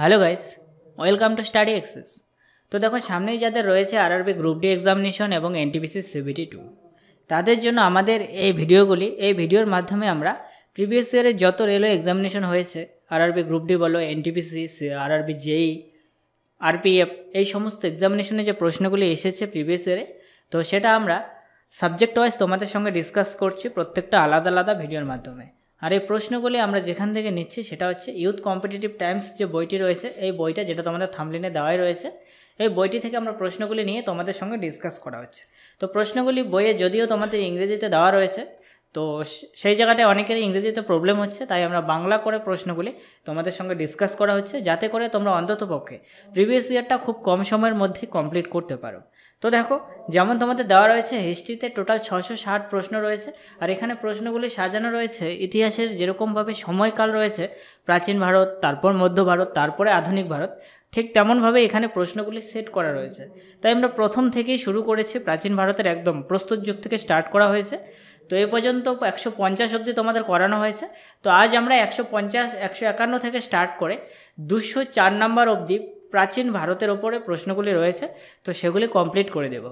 hello guys welcome to Study Access তো দেখো সামনেই যাদের রয়েছে আরআরবি গ্রুপ ডি এক্সামিনেশন এবং এনটিপিসি সিবিটি টু তাদের জন্য আমাদের এই ভিডিওগুলি এই ভিডিওর মাধ্যমে আমরা প্রিভিয়াস ইয়ারের যত রেলওয়ে এক্সামিনেশন হয়েছে আরআরবি গ্রুপ ডি বলো এনটিপিসি আরআরবি জেই আরপিএফ এই সমস্ত এক্সামিনেশনে যে প্রশ্নগুলি এসেছে প্রিভিয়াস ইয়ারে তো সেটা আমরা সাবজেক্ট ওয়াইজ তোমাদের সঙ্গে ডিসকাস করছি প্রত্যেকটা আলাদা আলাদা ভিডিওর মাধ্যমে আর এই প্রশ্নগুলি আমরা যেখান থেকে নিচ্ছি সেটা হচ্ছে ইউথ কম্পিটিটিভ টাইমস যে বইটি রয়েছে এই বইটা যেটা তোমাদের থামলিনে দেওয়াই রয়েছে এই বইটি থেকে আমরা প্রশ্নগুলি নিয়ে তোমাদের সঙ্গে ডিসকাস করা হচ্ছে তো প্রশ্নগুলি বইয়ে যদিও তোমাদের ইংরেজিতে দেওয়া রয়েছে তো সেই জায়গাটায় অনেকেরই ইংরেজিতে প্রবলেম হচ্ছে তাই আমরা বাংলা করে প্রশ্নগুলি তোমাদের সঙ্গে ডিসকাস করা হচ্ছে যাতে করে তোমরা অন্ততপক্ষে প্রিভিয়াস ইয়ারটা খুব কম সময়ের মধ্যে কমপ্লিট করতে পারো তো দেখো যেমন তোমাদের দেওয়া রয়েছে হিস্ট্রিতে টোটাল ছশো ষাট প্রশ্ন রয়েছে আর এখানে প্রশ্নগুলি সাজানো রয়েছে ইতিহাসের যেরকমভাবে সময়কাল রয়েছে প্রাচীন ভারত তারপর মধ্য ভারত তারপরে আধুনিক ভারত ঠিক তেমনভাবে এখানে প্রশ্নগুলি সেট করা রয়েছে তাই আমরা প্রথম থেকেই শুরু করেছি প্রাচীন ভারতের একদম প্রস্তুত যুগ থেকে স্টার্ট করা হয়েছে তো এ পর্যন্ত একশো পঞ্চাশ অবধি তোমাদের করানো হয়েছে তো আজ আমরা একশো পঞ্চাশ একশো একান্ন থেকে স্টার্ট করে দুশো চার নম্বর অবধি প্রাচীন ভারতের ওপরে প্রশ্নগুলি রয়েছে তো সেগুলি কমপ্লিট করে দেব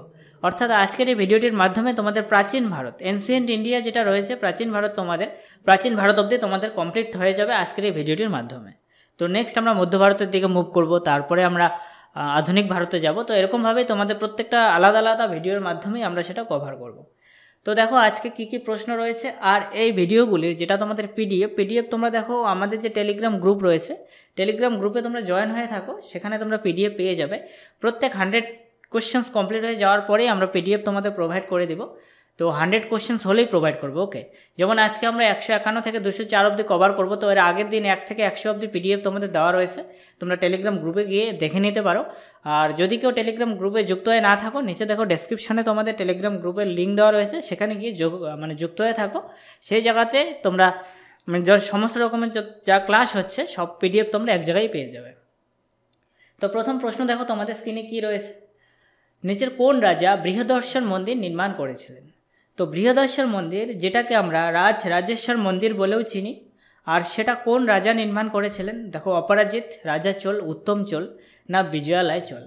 অর্থাৎ আজকের এই ভিডিওটির মাধ্যমে তোমাদের প্রাচীন ভারত এনসিয়েন্ট ইন্ডিয়া যেটা রয়েছে প্রাচীন ভারত তোমাদের প্রাচীন ভারত অবধি তোমাদের কমপ্লিট হয়ে যাবে আজকের এই ভিডিওটির মাধ্যমে তো নেক্সট আমরা মধ্য ভারতের দিকে মুভ করব তারপরে আমরা আধুনিক ভারতে যাব তো এরকমভাবেই তোমাদের প্রত্যেকটা আলাদা আলাদা ভিডিওর মাধ্যমেই আমরা সেটা কভার করবো তো দেখো আজকে কি কি প্রশ্ন রয়েছে আর এই ভিডিওগুলির যেটা তোমাদের পিডিএফ পিডিএফ তোমরা দেখো আমাদের যে টেলিগ্রাম গ্রুপ রয়েছে টেলিগ্রাম গ্রুপে তোমরা জয়েন হয়ে থাকো সেখানে তোমরা পিডিএফ পেয়ে যাবে প্রত্যেক হান্ড্রেড কোশ্চেন্স কমপ্লিট হয়ে যাওয়ার পরেই আমরা পিডিএফ তোমাদের প্রোভাইড করে দেবো তো হান্ড্রেড কোশ্চেন্স হলেই প্রোভাইড করবো ওকে যেমন আজকে আমরা একশো একান্ন থেকে দুশো চার অব্দি কভার করবো তো এর আগের দিন এক থেকে একশো অব্দি পিডিএফ তোমাদের দেওয়া রয়েছে তোমরা টেলিগ্রাম গ্রুপে গিয়ে দেখে নিতে পারো আর যদি কেউ টেলিগ্রাম গ্রুপে যুক্ত হয়ে না থাকো নিচে দেখো ডেসক্রিপশানে তোমাদের টেলিগ্রাম গ্রুপের লিঙ্ক দেওয়া রয়েছে সেখানে গিয়ে যোগ মানে যুক্ত হয়ে থাকো সেই জায়গাতে তোমরা মানে যার সমস্ত রকমের যা ক্লাস হচ্ছে সব পিডিএফ তোমরা এক জায়গায় পেয়ে যাবে তো প্রথম প্রশ্ন দেখো তোমাদের স্ক্রিনে কী রয়েছে নিচের কোন রাজা বৃহদর্শন মন্দির নির্মাণ করেছিলেন তো বৃহদাশ্বর মন্দির যেটাকে আমরা রাজ রাজেশ্বর মন্দির বলেও চিনি আর সেটা কোন রাজা নির্মাণ করেছিলেন দেখো অপরাজিত রাজা চোল উত্তম চোল না বিজয়ালয় চোল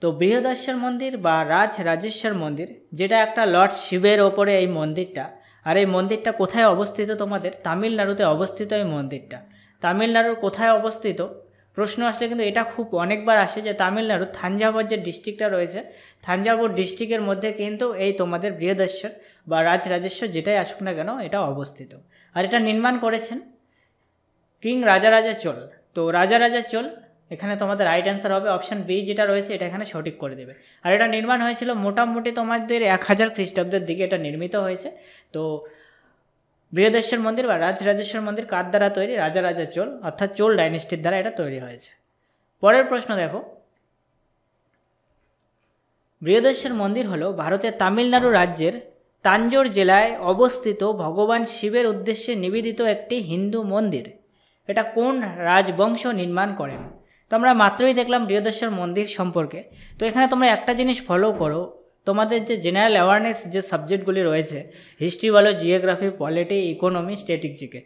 তো বৃহদাশ্বর মন্দির বা রাজ রাজেশ্বর মন্দির যেটা একটা লর্ড শিবের ওপরে এই মন্দিরটা আর এই মন্দিরটা কোথায় অবস্থিত তোমাদের তামিলনাড়ুতে অবস্থিত এই মন্দিরটা তামিলনাড়ুর কোথায় অবস্থিত প্রশ্ন আসলে কিন্তু এটা খুব অনেকবার আসে যে তামিলনাড়ু থাঞ্জাভর যে ডিস্ট্রিক্টটা রয়েছে থাঞ্জাভুর ডিস্ট্রিক্টের মধ্যে কিন্তু এই তোমাদের বৃহদেশ্বর বা রাজরাজেশ্বর যেটাই আসুক না কেন এটা অবস্থিত আর এটা নির্মাণ করেছেন কিং রাজারাজা চোল তো রাজারাজা চোল এখানে তোমাদের রাইট অ্যান্সার হবে অপশান বি যেটা রয়েছে এটা এখানে সঠিক করে দেবে আর এটা নির্মাণ হয়েছিল মোটামুটি তোমাদের এক হাজার খ্রিস্টাব্দের দিকে এটা নির্মিত হয়েছে তো বৃহদেশ্বর মন্দির বা রাজরাজেশ্বর মন্দির কার দ্বারা তৈরি রাজা রাজা চোল অর্থাৎ চোল ডাইনেস্টির দ্বারা এটা তৈরি হয়েছে পরের প্রশ্ন দেখো বৃহদেশ্বর মন্দির হল ভারতের তামিলনাড়ু রাজ্যের তাঞ্জোর জেলায় অবস্থিত ভগবান শিবের উদ্দেশ্যে নিবেদিত একটি হিন্দু মন্দির এটা কোন রাজবংশ নির্মাণ করেন তো আমরা মাত্রই দেখলাম বৃহদেশ্বর মন্দির সম্পর্কে তো এখানে তোমরা একটা জিনিস ফলো করো তোমাদের যে জেনারেল অ্যাওয়ারনেস যে সাবজেক্টগুলি রয়েছে হিস্ট্রি বলো geography polity economy static GK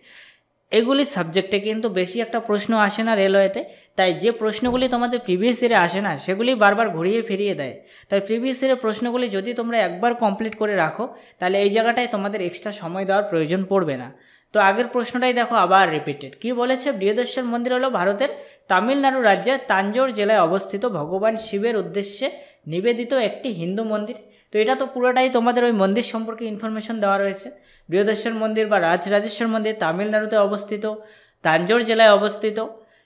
এগুলি সাবজেক্টে কিন্তু বেশি একটা প্রশ্ন আসে না রেলওয়েতে তাই যে প্রশ্নগুলি তোমাদের প্রিভিয়াস ইয়ারে আসে না সেগুলি বারবার ঘুরিয়ে ফিরিয়ে দেয় তাই প্রিভিয়াস ইয়ারের প্রশ্নগুলি যদি তোমরা একবার কমপ্লিট করে রাখো তাহলে এই জায়গাটায় তোমাদের এক্সট্রা সময় দেওয়ার প্রয়োজন পড়বে না তো আগের প্রশ্নটাই দেখো আবার রিপিটেড কি বলেছে বৃহদেশ্বর মন্দির হলো ভারতের তামিলনাড়ু রাজ্যের তাঞ্জোর জেলায় অবস্থিত ভগবান শিবের উদ্দেশ্যে নিবেদিত একটি হিন্দু মন্দির তো এটা তো পুরোটাই তোমাদের ওই মন্দির সম্পর্কে ইনফরমেশন দেওয়া রয়েছে বৃহদেশ্বর মন্দির বা রাজরাজেশ্বর মন্দির তামিলনাড়ুতে অবস্থিত তাঞ্জোর জেলায় অবস্থিত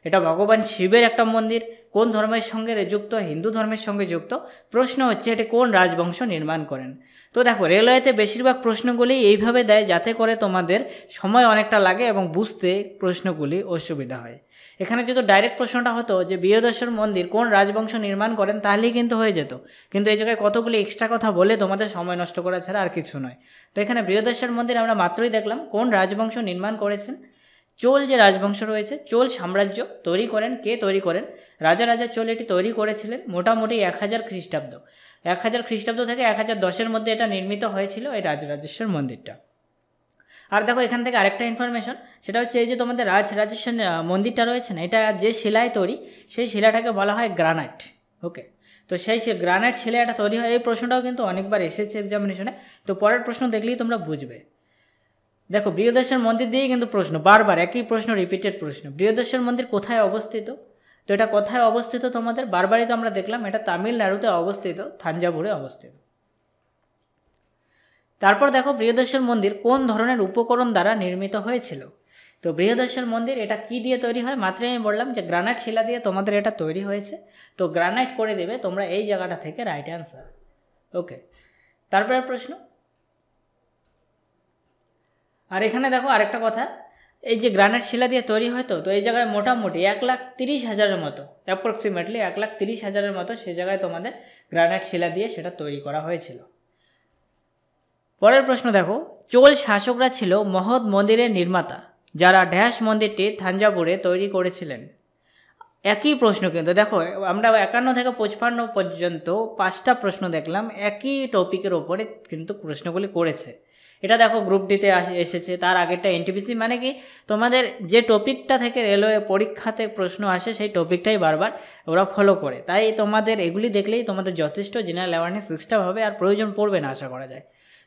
এটা ভগবান শিবের একটা মন্দির কোন ধর্মের সঙ্গে যুক্ত হিন্দু ধর্মের সঙ্গে যুক্ত প্রশ্ন হচ্ছে এটি কোন রাজবংশ নির্মাণ করেন তো দেখো রেলওয়েতে বেশিরভাগ প্রশ্নগুলি এইভাবে দেয় যাতে করে তোমাদের সময় অনেকটা লাগে এবং বুঝতে প্রশ্নগুলি অসুবিধা হয় এখানে যেহেতু ডাইরেক্ট প্রশ্নটা হতো যে বিয়দেশ্বর মন্দির কোন রাজবংশ নির্মাণ করেন তাহলেই কিন্তু হয়ে যেত কিন্তু এই জায়গায় কতগুলি এক্সট্রা কথা বলে তোমাদের সময় নষ্ট করা ছাড়া আর কিছু নয় তো এখানে বৃহদেশ্বর মন্দির আমরা মাত্রই দেখলাম কোন রাজবংশ নির্মাণ করেছেন চোল যে রাজবংশ রয়েছে চোল সাম্রাজ্য তৈরি করেন কে তৈরি করেন রাজা রাজা চোল এটি তৈরি করেছিলেন মোটামুটি এক হাজার খ্রিস্টাব্দ এক হাজার খ্রিস্টাব্দ থেকে এক হাজার দশের মধ্যে এটা নির্মিত হয়েছিল এই রাজরাজেশ্বর মন্দিরটা আর দেখো এখান থেকে আরেকটা ইনফরমেশন সেটা হচ্ছে এই যে তোমাদের রাজ রাজেশ্বর মন্দিরটা রয়েছে না এটা যে শিলায় তৈরি সেই শিলাটাকে বলা হয় গ্রানাইট ওকে তো সেই সে গ্রানাইট শিলাটা তৈরি হয় এই প্রশ্নটাও কিন্তু অনেকবার এসেছে এক্সামিনেশনে তো পরের প্রশ্ন দেখলেই তোমরা বুঝবে দেখো বৃহদেশ্বর মন্দির দিয়েই কিন্তু প্রশ্ন বারবার একই প্রশ্ন রিপিটেড প্রশ্ন বৃহদেশ্বর মন্দির কোথায় অবস্থিত তো এটা কোথায় অবস্থিত তোমাদের বারবারই তো আমরা দেখলাম এটা তামিলনাড়ুতে অবস্থিত থাঞ্জাভুরে অবস্থিত তারপর দেখো বৃহদেশ্বর মন্দির কোন ধরনের উপকরণ দ্বারা নির্মিত হয়েছিল তো বৃহদেশ্বর মন্দির এটা কি দিয়ে তৈরি হয় মাত্রই আমি বললাম যে গ্রানাইট শিলা দিয়ে তোমাদের এটা তৈরি হয়েছে তো গ্রানাইট করে দেবে তোমরা এই জায়গাটা থেকে রাইট অ্যান্সার ওকে তারপরে প্রশ্ন আর এখানে দেখো আরেকটা কথা এই যে গ্রানাইট শিলা দিয়ে তৈরি হতো তো এই জায়গায় মোটামুটি এক লাখ তিরিশ হাজারের মতো অ্যাপ্রক্সিমেটলি এক লাখ তিরিশ হাজারের মতো সে জায়গায় তোমাদের গ্রানাইট শিলা দিয়ে সেটা তৈরি করা হয়েছিল পরের প্রশ্ন দেখো চোল শাসকরা ছিল মহৎ মন্দিরের নির্মাতা যারা ড্যাশ মন্দিরটি থাঞ্জাপুরে তৈরি করেছিলেন একই প্রশ্ন কিন্তু দেখো আমরা একান্ন থেকে পঁচপান্ন পর্যন্ত পাঁচটা প্রশ্ন দেখলাম একই টপিকের ওপরে কিন্তু প্রশ্নগুলি করেছে এটা দেখো গ্রুপ ডিতে এসেছে তার আগেরটা এনটিপিসি মানে কি তোমাদের যে টপিকটা থেকে রেলওয়ে পরীক্ষাতে প্রশ্ন আসে সেই টপিকটাই বারবার ওরা ফলো করে তাই তোমাদের এগুলি দেখলেই তোমাদের যথেষ্ট জেনারেল অ্যাওয়ারনেস সিক্সটা হবে আর প্রয়োজন পড়বে না আশা করা যায়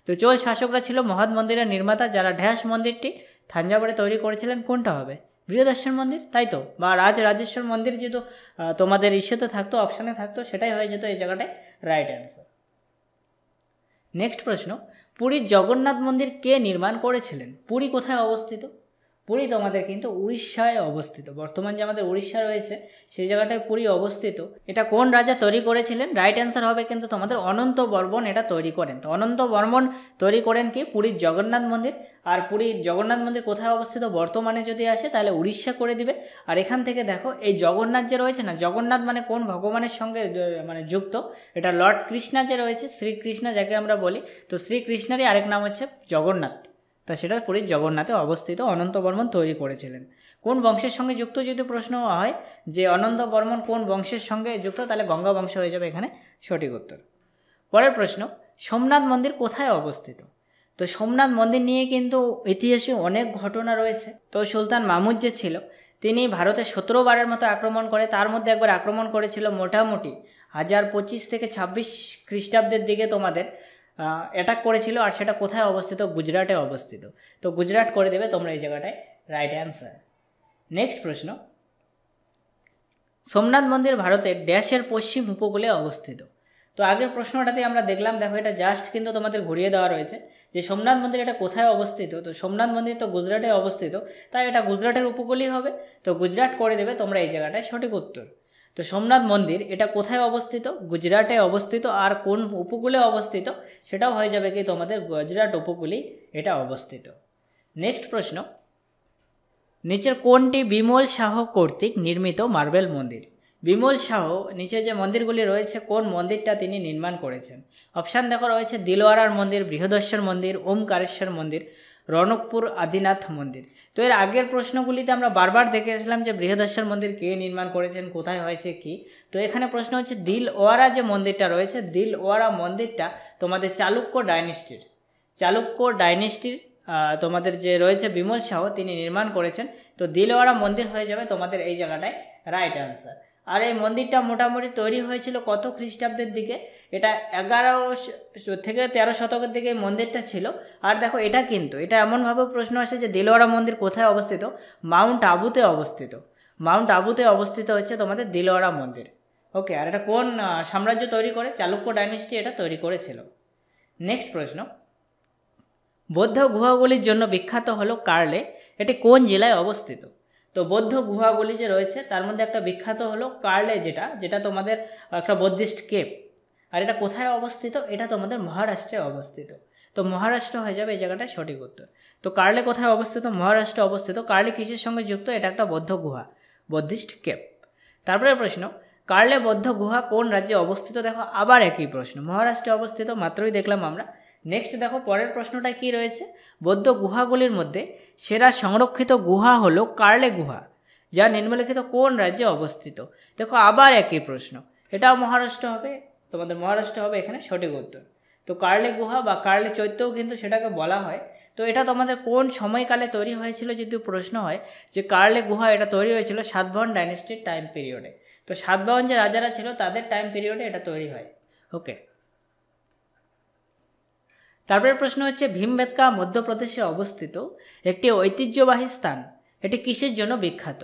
তো চোল শাসকরা ছিল মহৎ মন্দিরের নির্মাতা যারা ঢ্যাস মন্দিরটি থাঞ্জাবুরে তৈরি করেছিলেন কোনটা হবে বৃহদেশ্বর মন্দির তাই তো বা রাজ রাজেশ্বর মন্দির যেহেতু তোমাদের ইস্যেতে থাকতো অপশানে থাকতো সেটাই হয়ে যেত এই জায়গাটায় রাইট অ্যান্সার নেক্সট প্রশ্ন পুরীর জগন্নাথ মন্দির কে নির্মাণ করেছিলেন পুরী কোথায় অবস্থিত পুরী তোমাদের কিন্তু উড়িষ্যায় অবস্থিত বর্তমান যে আমাদের উড়িষ্যা রয়েছে সেই জায়গাটায় পুরী অবস্থিত এটা কোন রাজা তৈরি করেছিলেন রাইট অ্যান্সার হবে কিন্তু তোমাদের অনন্ত বর্মন এটা তৈরি করেন তো অনন্ত বর্মন তৈরি করেন কি পুরীর জগন্নাথ মন্দির আর পুরীর জগন্নাথ মন্দির কোথায় অবস্থিত বর্তমানে যদি আসে তাহলে উড়িষ্যা করে দিবে আর এখান থেকে দেখো এই জগন্নাথ যে রয়েছে না জগন্নাথ মানে কোন ভগবানের সঙ্গে মানে যুক্ত এটা লর্ড কৃষ্ণা যে রয়েছে শ্রীকৃষ্ণা যাকে আমরা বলি তো শ্রীকৃষ্ণেরই আরেক নাম হচ্ছে জগন্নাথ তা সেটা পুরীর জগন্নাথে অবস্থিত অনন্ত বর্মন তৈরি করেছিলেন কোন বংশের সঙ্গে যুক্ত যদি প্রশ্ন হয় যে অনন্ত বর্মন কোন বংশের সঙ্গে যুক্ত তাহলে গঙ্গা বংশ হয়ে যাবে এখানে সঠিক উত্তর পরের প্রশ্ন সোমনাথ মন্দির কোথায় অবস্থিত তো সোমনাথ মন্দির নিয়ে কিন্তু ইতিহাসে অনেক ঘটনা রয়েছে তো সুলতান মামুদ যে ছিল তিনি ভারতে সতেরো বারের মতো আক্রমণ করে তার মধ্যে একবার আক্রমণ করেছিল মোটামুটি হাজার পঁচিশ থেকে ছাব্বিশ খ্রিস্টাব্দের দিকে তোমাদের অ্যাটাক করেছিল আর সেটা কোথায় অবস্থিত গুজরাটে অবস্থিত তো গুজরাট করে দেবে তোমরা এই জায়গাটায় রাইট অ্যান্সার নেক্সট প্রশ্ন সোমনাথ মন্দির ভারতের ড্যাশের পশ্চিম উপকূলে অবস্থিত তো আগের প্রশ্নটাতে আমরা দেখলাম দেখো এটা জাস্ট কিন্তু তোমাদের ঘুরিয়ে দেওয়া রয়েছে যে সোমনাথ মন্দির এটা কোথায় অবস্থিত তো সোমনাথ মন্দির তো গুজরাটে অবস্থিত তাই এটা গুজরাটের উপকূলই হবে তো গুজরাট করে দেবে তোমরা এই জায়গাটায় সঠিক উত্তর তো সোমনাথ মন্দির এটা কোথায় অবস্থিত গুজরাটে অবস্থিত আর কোন উপকূলে অবস্থিত সেটাও হয়ে যাবে কি তোমাদের গুজরাট উপকূলেই এটা অবস্থিত নেক্সট প্রশ্ন নিচের কোনটি বিমল শাহ কর্তৃক নির্মিত মার্বেল মন্দির বিমল শাহ নিচে যে মন্দিরগুলি রয়েছে কোন মন্দিরটা তিনি নির্মাণ করেছেন অপশান দেখো রয়েছে দিলওয়ারার মন্দির বৃহদেশ্বর মন্দির ওমকারেশ্বর মন্দির রনকপুর আদিনাথ মন্দির তো এর আগের প্রশ্নগুলিতে আমরা বারবার দেখে আসলাম যে বৃহদেশ্বর মন্দির কে নির্মাণ করেছেন কোথায় হয়েছে কি তো এখানে প্রশ্ন হচ্ছে দিল ওয়ারা যে মন্দিরটা রয়েছে দিল ওয়ারা মন্দিরটা তোমাদের চালুক্য ডাইনেস্টির চালুক্য ডাইনেস্টির তোমাদের যে রয়েছে বিমল শাহ তিনি নির্মাণ করেছেন তো দিলওয়ারা মন্দির হয়ে যাবে তোমাদের এই জায়গাটায় রাইট আনসার আর এই মন্দিরটা মোটামুটি তৈরি হয়েছিল কত খ্রিস্টাব্দের দিকে এটা এগারো থেকে তেরো শতকের দিকে মন্দিরটা ছিল আর দেখো এটা কিন্তু এটা এমনভাবে প্রশ্ন আসে যে দিলোয়ারা মন্দির কোথায় অবস্থিত মাউন্ট আবুতে অবস্থিত মাউন্ট আবুতে অবস্থিত হচ্ছে তোমাদের দিলোয়ারা মন্দির ওকে আর এটা কোন সাম্রাজ্য তৈরি করে চালুক্য ডাইনেস্টি এটা তৈরি করেছিল নেক্সট প্রশ্ন বৌদ্ধ গুহাগুলির জন্য বিখ্যাত হলো কার্লে এটি কোন জেলায় অবস্থিত তো বৌদ্ধ গুহাগুলি যে রয়েছে তার মধ্যে একটা বিখ্যাত হলো কার্লে যেটা যেটা তোমাদের একটা বৌদ্ধিস্ট কেপ আর এটা কোথায় অবস্থিত এটা তোমাদের মহারাষ্ট্রে অবস্থিত তো মহারাষ্ট্র হয়ে যাবে এই জায়গাটা সঠিক উত্তর তো কার্লে কোথায় অবস্থিত মহারাষ্ট্রে অবস্থিত কার্লে কিসের সঙ্গে যুক্ত এটা একটা বদ্ধ গুহা বদ্ধিস্ট কেপ তারপরে প্রশ্ন কার্লে বদ্ধ গুহা কোন রাজ্যে অবস্থিত দেখো আবার একই প্রশ্ন মহারাষ্ট্রে অবস্থিত মাত্রই দেখলাম আমরা নেক্সট দেখো পরের প্রশ্নটা কি রয়েছে বৌদ্ধ গুহাগুলির মধ্যে সেরা সংরক্ষিত গুহা হলো কার্লে গুহা যা নিম্নলিখিত কোন রাজ্যে অবস্থিত দেখো আবার একই প্রশ্ন এটাও মহারাষ্ট্র হবে তোমাদের মহারাষ্ট্র হবে এখানে সঠিক উত্তর তো কার্লে গুহা বা কার্লে চৈত্যও কিন্তু সেটাকে বলা হয় তো এটা তোমাদের কোন সময়কালে তৈরি হয়েছিল যদি প্রশ্ন হয় যে কার্লে গুহা এটা তৈরি হয়েছিল সাতবাহন ডাইনেস্টির টাইম পিরিয়ডে তো সাতবাহন যে রাজারা ছিল তাদের টাইম পিরিয়ডে এটা তৈরি হয় ওকে তারপরে প্রশ্ন হচ্ছে ভীমবেদকা মধ্যপ্রদেশে অবস্থিত একটি ঐতিহ্যবাহী স্থান এটি কিসের জন্য বিখ্যাত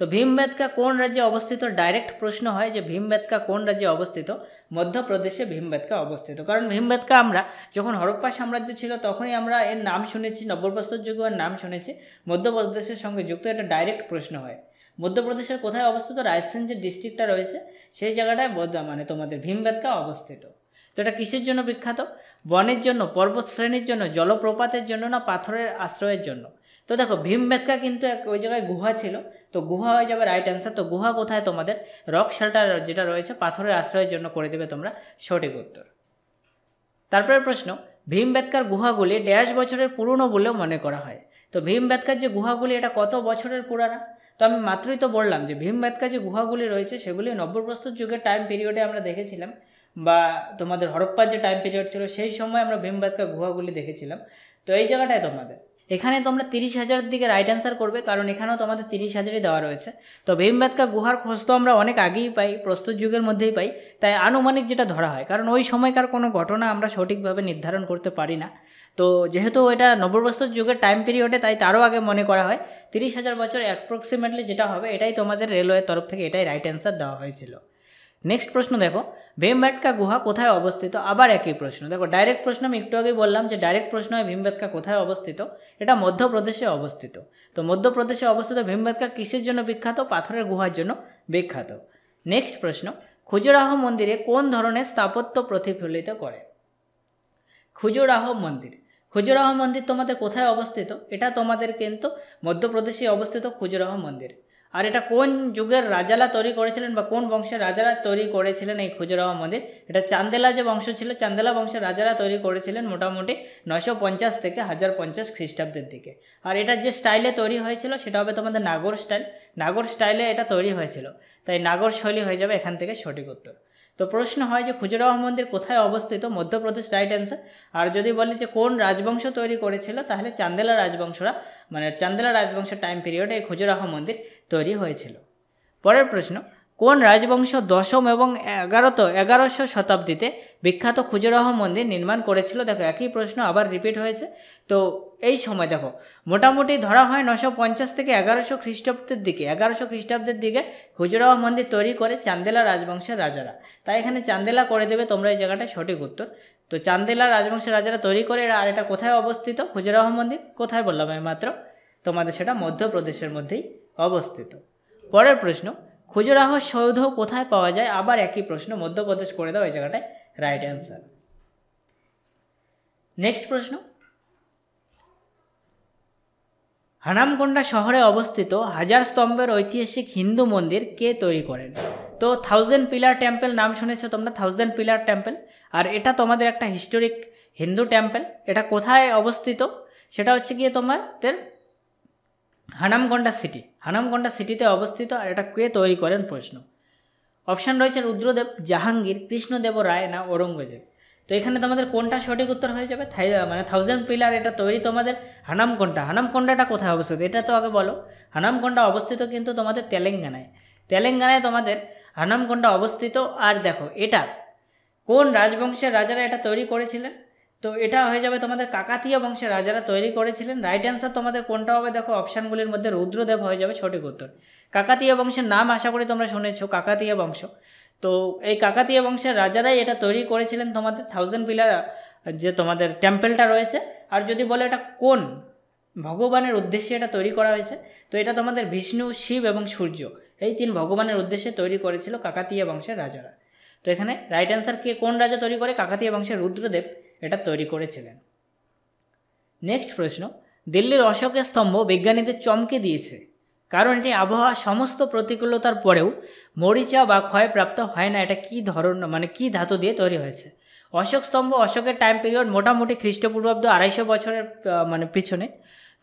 তো ভীমবেদকা কোন রাজ্যে অবস্থিত ডাইরেক্ট প্রশ্ন হয় যে ভীমবেদকা কোন রাজ্যে অবস্থিত মধ্যপ্রদেশে ভীমবেদকা অবস্থিত কারণ ভীমবেদকা আমরা যখন হরপ্পা সাম্রাজ্য ছিল তখনই আমরা এর নাম শুনেছি নব্যপ্রস্তর যুগ নাম শুনেছি মধ্যপ্রদেশের সঙ্গে যুক্ত এটা ডাইরেক্ট প্রশ্ন হয় মধ্যপ্রদেশের কোথায় অবস্থিত রায়সেন যে ডিস্ট্রিক্টটা রয়েছে সেই জায়গাটায় বদ মানে তোমাদের ভীমবেদকা অবস্থিত তো এটা কিসের জন্য বিখ্যাত বনের জন্য পর্বত শ্রেণীর জন্য জলপ্রপাতের জন্য না পাথরের আশ্রয়ের জন্য তো দেখো ভীম বেদকা কিন্তু এক ওই জায়গায় গুহা ছিল তো গুহা হয়ে যাবে রাইট অ্যান্সার তো গুহা কোথায় তোমাদের রক শেল্টার যেটা রয়েছে পাথরের আশ্রয়ের জন্য করে দেবে তোমরা সঠিক উত্তর তারপরে প্রশ্ন ভীম বেতকার গুহাগুলি ড্যাশ বছরের পুরনো বলেও মনে করা হয় তো ভীম বেতকার যে গুহাগুলি এটা কত বছরের পুরানা তো আমি মাত্রই তো বললাম যে ভীম বেতকার যে গুহাগুলি রয়েছে সেগুলি নব্যপ্রস্তুত যুগের টাইম পিরিয়ডে আমরা দেখেছিলাম বা তোমাদের হরপ্পার যে টাইম পিরিয়ড ছিল সেই সময় আমরা ভীম বেতকার গুহাগুলি দেখেছিলাম তো এই জায়গাটায় তোমাদের এখানে তোমরা তিরিশ হাজারের দিকে রাইট অ্যান্সার করবে কারণ এখানেও তোমাদের তিরিশ হাজারই দেওয়া রয়েছে তো ভীমবেদকা গুহার খোঁজ তো আমরা অনেক আগেই পাই প্রস্তুত যুগের মধ্যেই পাই তাই আনুমানিক যেটা ধরা হয় কারণ ওই সময়কার কোনো ঘটনা আমরা সঠিকভাবে নির্ধারণ করতে পারি না তো যেহেতু এটা নবপ্রস্তর যুগের টাইম পিরিয়ডে তাই তারও আগে মনে করা হয় তিরিশ হাজার বছর অ্যাপ্রক্সিমেটলি যেটা হবে এটাই তোমাদের রেলওয়ের তরফ থেকে এটাই রাইট অ্যান্সার দেওয়া হয়েছিল নেক্সট প্রশ্ন দেখো ভীমবেটকা গুহা কোথায় অবস্থিত আবার একই প্রশ্ন দেখো ডাইরেক্ট প্রশ্ন আমি একটু আগে বললাম যে ডাইরেক্ট প্রশ্ন হয় ভীমবেটকা কোথায় অবস্থিত এটা মধ্যপ্রদেশে অবস্থিত তো মধ্যপ্রদেশে অবস্থিত ভীমবেটকা কিসের জন্য বিখ্যাত পাথরের গুহার জন্য বিখ্যাত নেক্সট প্রশ্ন খুজুরাহ মন্দিরে কোন ধরনের স্থাপত্য প্রতিফলিত করে খুজুরাহ মন্দির খুজুরাহ মন্দির তোমাদের কোথায় অবস্থিত এটা তোমাদের কিন্তু মধ্যপ্রদেশে অবস্থিত খুজুরাহ মন্দির আর এটা কোন যুগের রাজারা তৈরি করেছিলেন বা কোন বংশের রাজারা তৈরি করেছিলেন এই খুজরাওয়া মন্দির এটা চান্দেলা যে বংশ ছিল চান্দেলা বংশের রাজারা তৈরি করেছিলেন মোটামুটি নশো পঞ্চাশ থেকে হাজার পঞ্চাশ খ্রিস্টাব্দের দিকে আর এটা যে স্টাইলে তৈরি হয়েছিল সেটা হবে তোমাদের নাগর স্টাইল নাগর স্টাইলে এটা তৈরি হয়েছিল তাই নাগর শৈলী হয়ে যাবে এখান থেকে সঠিক উত্তর তো প্রশ্ন হয় যে খুজুরাহ মন্দির কোথায় অবস্থিত মধ্যপ্রদেশ রাইট অ্যান্সার আর যদি বলে যে কোন রাজবংশ তৈরি করেছিল তাহলে চান্দেলা রাজবংশরা মানে চান্দেলা রাজবংশের টাইম পিরিয়ডে এই খুজুরাহ মন্দির তৈরি হয়েছিল পরের প্রশ্ন কোন রাজবংশ দশম এবং এগারোত এগারোশো শতাব্দীতে বিখ্যাত খুজুরাহ মন্দির নির্মাণ করেছিল দেখো একই প্রশ্ন আবার রিপিট হয়েছে তো এই সময় দেখো মোটামুটি ধরা হয় নশো পঞ্চাশ থেকে এগারোশো খ্রিস্টাব্দের দিকে এগারোশো খ্রিস্টাব্দের দিকে খুজুরাহ মন্দির তৈরি করে চান্দেলা রাজবংশের রাজারা তাই এখানে চান্দেলা করে দেবে তোমরা এই জায়গাটা সঠিক উত্তর তো চান্দেলা রাজবংশের রাজারা তৈরি করে আর এটা কোথায় অবস্থিত খুজুরাহ মন্দির কোথায় বললাম আমি মাত্র তোমাদের সেটা মধ্যপ্রদেশের মধ্যেই অবস্থিত পরের প্রশ্ন খুজরাহ সৌধ কোথায় পাওয়া যায় আবার একই প্রশ্ন মধ্যপ্রদেশ করে দাও এই জায়গাটায় রাইট অ্যান্সার নেক্সট প্রশ্ন হানামকোন্ডা শহরে অবস্থিত হাজার স্তম্ভের ঐতিহাসিক হিন্দু মন্দির কে তৈরি করেন তো থাউজেন্ড পিলার টেম্পল নাম শুনেছো তোমরা থাউজেন্ড পিলার টেম্পল আর এটা তোমাদের একটা হিস্টোরিক হিন্দু টেম্পল এটা কোথায় অবস্থিত সেটা হচ্ছে গিয়ে তোমাদের হানামকোন্ডা সিটি হানামকন্ডা সিটিতে অবস্থিত আর এটা কে তৈরি করেন প্রশ্ন অপশান রয়েছে রুদ্রদেব জাহাঙ্গীর কৃষ্ণদেব রায় না ঔরঙ্গজেব তো এখানে তোমাদের কোনটা সঠিক উত্তর হয়ে যাবে মানে থাউজেন্ড পিলার এটা তৈরি তোমাদের হানামকন্ডা হানামকন্ডাটা কোথায় অবস্থিত এটা তো আগে বলো হানামকন্ডা অবস্থিত কিন্তু তোমাদের তেলেঙ্গানায় তেলেঙ্গানায় তোমাদের হানামকন্ডা অবস্থিত আর দেখো এটা কোন রাজবংশের রাজারা এটা তৈরি করেছিলেন তো এটা হয়ে যাবে তোমাদের কাকাতীয় বংশের রাজারা তৈরি করেছিলেন রাইট অ্যান্সার তোমাদের কোনটা হবে দেখো অপশানগুলির মধ্যে রুদ্রদেব হয়ে যাবে সঠিক উত্তর কাকাতীয় বংশের নাম আশা করি তোমরা শুনেছো কাকাতীয় বংশ তো এই কাকাতীয় বংশের রাজারাই এটা তৈরি করেছিলেন তোমাদের থাউজেন্ড পিলার যে তোমাদের টেম্পেলটা রয়েছে আর যদি বলে এটা কোন ভগবানের উদ্দেশ্যে এটা তৈরি করা হয়েছে তো এটা তোমাদের বিষ্ণু শিব এবং সূর্য এই তিন ভগবানের উদ্দেশ্যে তৈরি করেছিল কাকাতীয় বংশের রাজারা তো এখানে রাইট অ্যান্সার কে কোন রাজা তৈরি করে কাকাতীয় বংশের রুদ্রদেব এটা তৈরি করেছিলেন নেক্সট প্রশ্ন দিল্লির অশোকের স্তম্ভ বিজ্ঞানীদের চমকে দিয়েছে কারণ এটি আবহাওয়া সমস্ত প্রতিকূলতার পরেও মরিচা বা ক্ষয়প্রাপ্ত হয় না এটা কি ধরন মানে কি ধাতু দিয়ে তৈরি হয়েছে অশোক স্তম্ভ অশোকের টাইম পিরিয়ড মোটামুটি খ্রিস্টপূর্বাব্দ আড়াইশো বছরের মানে পিছনে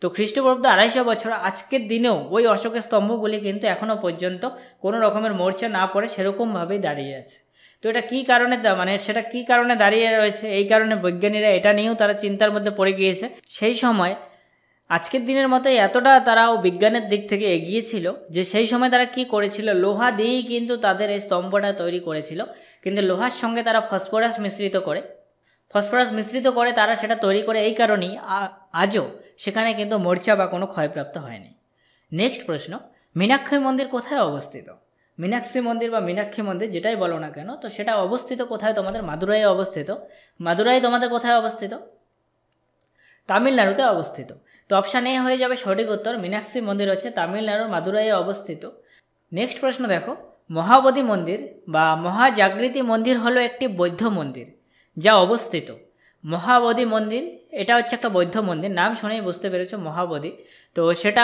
তো খ্রিস্টপূর্বাব্দ আড়াইশো বছর আজকের দিনেও ওই অশোকের স্তম্ভগুলি কিন্তু এখনও পর্যন্ত কোনো রকমের মোর্চা না পড়ে সেরকমভাবেই দাঁড়িয়ে আছে তো এটা কী কারণে মানে সেটা কী কারণে দাঁড়িয়ে রয়েছে এই কারণে বৈজ্ঞানিকরা এটা নিয়েও তারা চিন্তার মধ্যে পড়ে গিয়েছে সেই সময় আজকের দিনের মতো এতটা তারাও বিজ্ঞানের দিক থেকে এগিয়ে ছিল যে সেই সময় তারা কি করেছিল লোহা দিয়েই কিন্তু তাদের এই স্তম্ভটা তৈরি করেছিল কিন্তু লোহার সঙ্গে তারা ফসফরাস মিশ্রিত করে ফসফরাস মিশ্রিত করে তারা সেটা তৈরি করে এই কারণেই আজও সেখানে কিন্তু মরিচা বা কোনো ক্ষয়প্রাপ্ত হয়নি নেক্সট প্রশ্ন মীনাক্ষী মন্দির কোথায় অবস্থিত মীনাক্ষী মন্দির বা মীনাক্ষী মন্দির যেটাই বলো না কেন তো সেটা অবস্থিত কোথায় তোমাদের মাদুরাই অবস্থিত মাদুরাই তোমাদের কোথায় অবস্থিত তামিলনাড়ুতে অবস্থিত তো অপশান এ হয়ে যাবে সঠিক উত্তর মীনাক্ষী মন্দির হচ্ছে তামিলনাড়ুর মাদুরাইয়ে অবস্থিত নেক্সট প্রশ্ন দেখো মহাবোধি মন্দির বা মহাজাগৃতি মন্দির হলো একটি বৌদ্ধ মন্দির যা অবস্থিত মহাবোধি মন্দির এটা হচ্ছে একটা বৌদ্ধ মন্দির নাম শুনেই বুঝতে পেরেছ মহাবোধি তো সেটা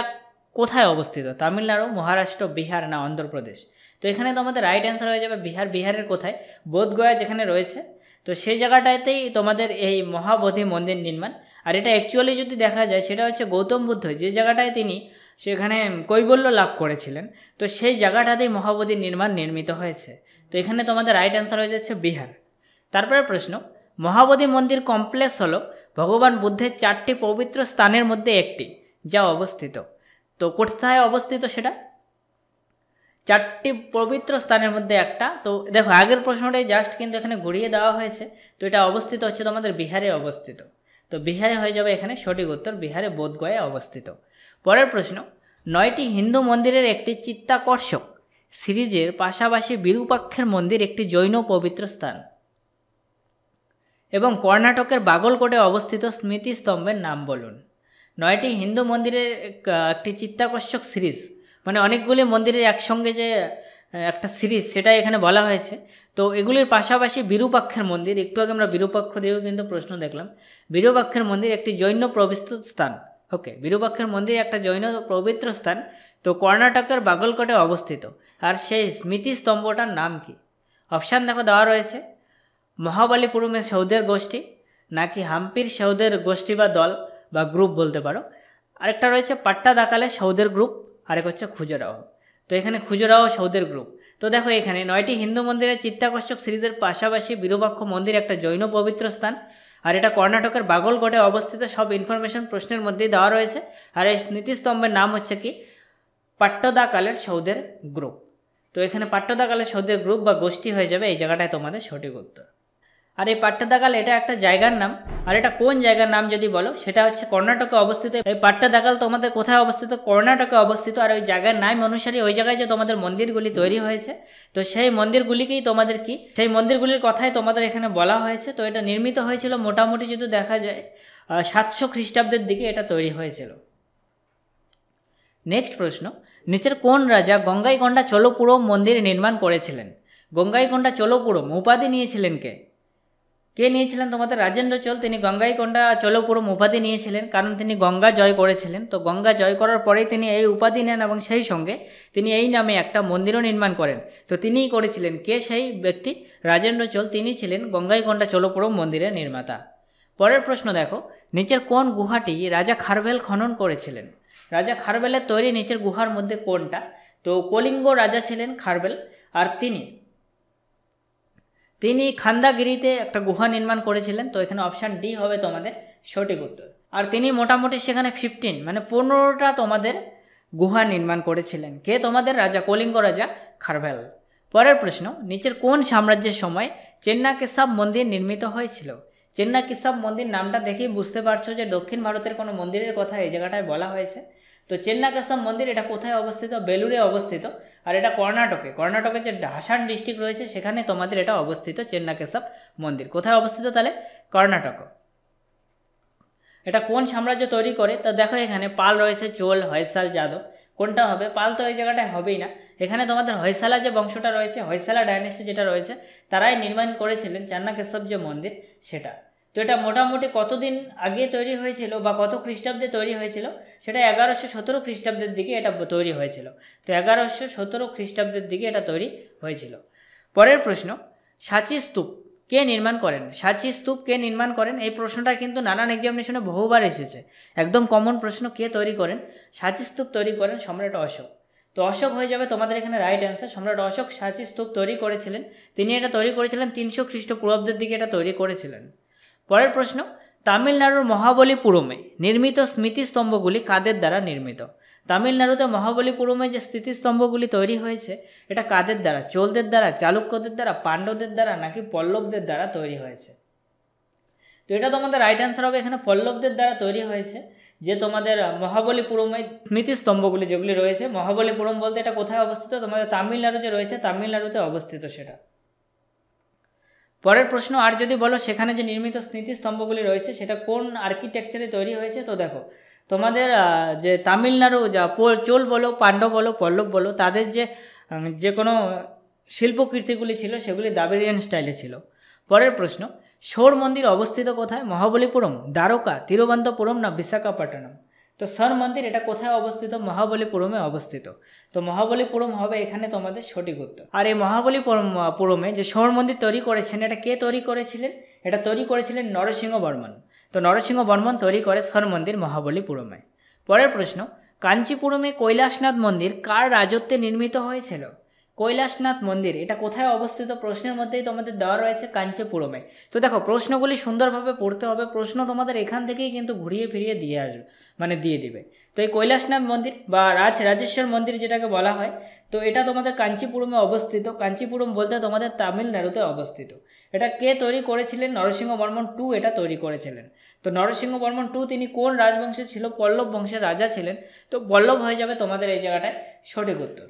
কোথায় অবস্থিত তামিলনাড়ু মহারাষ্ট্র বিহার না অন্ধ্রপ্রদেশ তো এখানে তোমাদের রাইট অ্যান্সার হয়ে যাবে বিহার বিহারের কোথায় বোধগয়া যেখানে রয়েছে তো সেই জায়গাটাতেই তোমাদের এই মহাবোধি মন্দির নির্মাণ আর এটা অ্যাকচুয়ালি যদি দেখা যায় সেটা হচ্ছে গৌতম বুদ্ধ যে জায়গাটায় তিনি সেখানে কৈবল্য লাভ করেছিলেন তো সেই জায়গাটাতেই মহাবোধি নির্মাণ নির্মিত হয়েছে তো এখানে তোমাদের রাইট অ্যান্সার হয়ে যাচ্ছে বিহার তারপরে প্রশ্ন মহাবোধি মন্দির কমপ্লেক্স হলো ভগবান বুদ্ধের চারটি পবিত্র স্থানের মধ্যে একটি যা অবস্থিত তো কোথায় অবস্থিত সেটা চারটি পবিত্র স্থানের মধ্যে একটা তো দেখো আগের প্রশ্নটাই জাস্ট কিন্তু এখানে ঘুরিয়ে দেওয়া হয়েছে তো এটা অবস্থিত হচ্ছে তোমাদের বিহারে অবস্থিত তো বিহারে হয়ে যাবে এখানে সঠিক উত্তর বিহারে বোধগয়ায় অবস্থিত পরের প্রশ্ন নয়টি হিন্দু মন্দিরের একটি চিত্তাকর্ষক সিরিজের পাশাপাশি বিরূপাক্ষের মন্দির একটি জৈন পবিত্র স্থান এবং কর্ণাটকের বাগলকোটে অবস্থিত স্মৃতিস্তম্ভের নাম বলুন নয়টি হিন্দু মন্দিরের একটি চিত্তাকর্ষক সিরিজ মানে অনেকগুলি মন্দিরের একসঙ্গে যে একটা সিরিজ সেটা এখানে বলা হয়েছে তো এগুলির পাশাপাশি বিরূপাক্ষের মন্দির একটু আগে আমরা বিরূপাক্ষ দিয়েও কিন্তু প্রশ্ন দেখলাম বিরূপাক্ষের মন্দির একটি জৈন প্রবিস্ত স্থান ওকে বিরূপাক্ষের মন্দির একটা জৈন পবিত্র স্থান তো কর্ণাটকের বাগলকোটে অবস্থিত আর সেই স্মৃতিস্তম্ভটার নাম কি অপশান দেখো দেওয়া রয়েছে মহাবালিপুরমের সৌদের গোষ্ঠী নাকি হাম্পির সৌদের গোষ্ঠী বা দল বা গ্রুপ বলতে পারো আরেকটা রয়েছে পাট্টা দাকালে সৌদের গ্রুপ আরেক হচ্ছে খুজরাহ তো এখানে খুজরাহ সৌদের গ্রুপ তো দেখো এখানে নয়টি হিন্দু মন্দিরের চিত্তাকর্ষক সিরিজের পাশাপাশি বিরূপাক্ষ মন্দির একটা জৈন পবিত্র স্থান আর এটা কর্ণাটকের বাগলকোটে অবস্থিত সব ইনফরমেশন প্রশ্নের মধ্যেই দেওয়া রয়েছে আর এই স্মৃতিস্তম্ভের নাম হচ্ছে কি পাট্টদাকালের সৌদের গ্রুপ তো এখানে পাট্টদাকালের সৌদের গ্রুপ বা গোষ্ঠী হয়ে যাবে এই জায়গাটায় তোমাদের সঠিক উত্তর আর এই পাট্টাদাকাল এটা একটা জায়গার নাম আর এটা কোন জায়গার নাম যদি বলো সেটা হচ্ছে কর্ণাটকে অবস্থিত এই পাট্টাদাকাল তোমাদের কোথায় অবস্থিত কর্ণাটকে অবস্থিত আর ওই জায়গার নাম অনুসারে ওই জায়গায় যে তোমাদের মন্দিরগুলি তৈরি হয়েছে তো সেই মন্দিরগুলিকেই তোমাদের কি সেই মন্দিরগুলির কথাই তোমাদের এখানে বলা হয়েছে তো এটা নির্মিত হয়েছিল মোটামুটি যদি দেখা যায় সাতশো খ্রিস্টাব্দের দিকে এটা তৈরি হয়েছিল নেক্সট প্রশ্ন নিচের কোন রাজা গঙ্গাইকোন্ডা চলোপুরম মন্দির নির্মাণ করেছিলেন গঙ্গাইকোন্ডা চলোপুরম উপাধি নিয়েছিলেন কে কে নিয়েছিলেন তোমাদের রাজেন্দ্র চোল তিনি গঙ্গাইকোন্ডা চোলপুরম উপাধি নিয়েছিলেন কারণ তিনি গঙ্গা জয় করেছিলেন তো গঙ্গা জয় করার পরেই তিনি এই উপাধি নেন এবং সেই সঙ্গে তিনি এই নামে একটা মন্দিরও নির্মাণ করেন তো তিনিই করেছিলেন কে সেই ব্যক্তি রাজেন্দ্র চোল তিনি ছিলেন গঙ্গাইকোন্ডা চোলপুরম মন্দিরের নির্মাতা পরের প্রশ্ন দেখো নিচের কোন গুহাটি রাজা খারভেল খনন করেছিলেন রাজা খারবেলের তৈরি নিচের গুহার মধ্যে কোনটা তো কলিঙ্গ রাজা ছিলেন খারবেল আর তিনি তিনি খান্দাগিরিতে একটা গুহা নির্মাণ করেছিলেন তো এখানে অপশান ডি হবে তোমাদের সঠিক উত্তর আর তিনি মোটামুটি সেখানে ফিফটিন মানে পনেরোটা তোমাদের গুহা নির্মাণ করেছিলেন কে তোমাদের রাজা কলিঙ্গ রাজা খারভেল পরের প্রশ্ন নিচের কোন সাম্রাজ্যের সময় চেন্না কেশব মন্দির নির্মিত হয়েছিল চেন্না কেশব মন্দির নামটা দেখেই বুঝতে পারছো যে দক্ষিণ ভারতের কোনো মন্দিরের কথা এই জায়গাটায় বলা হয়েছে তো চেন্না কেশব মন্দির এটা কোথায় অবস্থিত বেলুরে অবস্থিত আর এটা কর্ণাটকে কর্ণাটকের যে হাসান ডিস্ট্রিক্ট রয়েছে সেখানে তোমাদের এটা অবস্থিত চেন্নাকেশব মন্দির কোথায় অবস্থিত তাহলে কর্ণাটক এটা কোন সাম্রাজ্য তৈরি করে তা দেখো এখানে পাল রয়েছে চোল হয়সাল যাদব কোনটা হবে পাল তো এই জায়গাটায় হবেই না এখানে তোমাদের হয়সালা যে বংশটা রয়েছে হয়সালা ডাইনেস্টি যেটা রয়েছে তারাই নির্মাণ করেছিলেন চান্নাকেশব যে মন্দির সেটা তো এটা মোটামুটি কতদিন আগে তৈরি হয়েছিল বা কত খ্রিস্টাব্দে তৈরি হয়েছিল সেটা এগারোশো সতেরো খ্রিস্টাব্দের দিকে এটা তৈরি হয়েছিল তো এগারোশো সতেরো খ্রিস্টাব্দের দিকে এটা তৈরি হয়েছিল পরের প্রশ্ন সাঁচি স্তূপ কে নির্মাণ করেন সাঁচি স্তূপ কে নির্মাণ করেন এই প্রশ্নটা কিন্তু নানান এক্সামিনেশনে বহুবার এসেছে একদম কমন প্রশ্ন কে তৈরি করেন সাঁচি স্তূপ তৈরি করেন সম্রাট অশোক তো অশোক হয়ে যাবে তোমাদের এখানে রাইট অ্যান্সার সম্রাট অশোক সাঁচি স্তূপ তৈরি করেছিলেন তিনি এটা তৈরি করেছিলেন তিনশো খ্রিস্টপূর্বাব্দের দিকে এটা তৈরি করেছিলেন পরের প্রশ্ন তামিলনাড়ুর মহাবলীপুরমে নির্মিত স্মৃতিস্তম্ভগুলি কাদের দ্বারা নির্মিত তামিলনাড়ুতে মহাবলীপুরমে যে স্মৃতিস্তম্ভগুলি তৈরি হয়েছে এটা কাদের দ্বারা চোলদের দ্বারা চালুক্যদের দ্বারা পাণ্ডবদের দ্বারা নাকি পল্লবদের দ্বারা তৈরি হয়েছে তো এটা তোমাদের রাইট অ্যান্সার হবে এখানে পল্লবদের দ্বারা তৈরি হয়েছে যে তোমাদের মহাবলীপুরমে স্মৃতিস্তম্ভগুলি যেগুলি রয়েছে মহাবলীপুরম বলতে এটা কোথায় অবস্থিত তোমাদের তামিলনাড়ু যে রয়েছে তামিলনাড়ুতে অবস্থিত সেটা পরের প্রশ্ন আর যদি বলো সেখানে যে নির্মিত স্মৃতিস্তম্ভগুলি রয়েছে সেটা কোন আর্কিটেকচারে তৈরি হয়েছে তো দেখো তোমাদের যে তামিলনাড়ু যা চোল বলো পাণ্ডব বলো পল্লব বলো তাদের যে যে কোনো শিল্পকীর্তিগুলি ছিল সেগুলি দাবেরিয়ান স্টাইলে ছিল পরের প্রশ্ন সৌর মন্দির অবস্থিত কোথায় মহাবলীপুরম দ্বারকা তিরুবন্তপুরম না বিশাখাপট্টনম তো সর মন্দির এটা কোথায় অবস্থিত মহাবলীপুরমে অবস্থিত তো মহাবলীপুরম হবে এখানে তোমাদের সঠিক উত্তর আর এই মহাবলীপুরমে পুরমে যে সর মন্দির তৈরি করেছেন এটা কে তৈরি করেছিলেন এটা তৈরি করেছিলেন নরসিংহ বর্মন তো নরসিংহ বর্মন তৈরি করে সর মন্দির মহাবলীপুরমে পরের প্রশ্ন কাঞ্চিপুরমে কৈলাসনাথ মন্দির কার রাজত্বে নির্মিত হয়েছিল কৈলাসনাথ মন্দির এটা কোথায় অবস্থিত প্রশ্নের মধ্যেই তোমাদের দেওয়া রয়েছে কাঞ্চিপুরমে তো দেখো প্রশ্নগুলি সুন্দরভাবে পড়তে হবে প্রশ্ন তোমাদের এখান থেকেই কিন্তু ঘুরিয়ে ফিরিয়ে দিয়ে আসবে মানে দিয়ে দিবে তো এই কৈলাসনাথ মন্দির বা রাজ রাজেশ্বর মন্দির যেটাকে বলা হয় তো এটা তোমাদের কাঞ্চিপুরমে অবস্থিত কাঞ্চিপুরম বলতে তোমাদের তামিলনাড়ুতে অবস্থিত এটা কে তৈরি করেছিলেন নরসিংহ বর্মন টু এটা তৈরি করেছিলেন তো নরসিংহ বর্মন টু তিনি কোন রাজবংশে ছিল পল্লব বংশের রাজা ছিলেন তো পল্লব হয়ে যাবে তোমাদের এই জায়গাটায় সঠিক উত্তর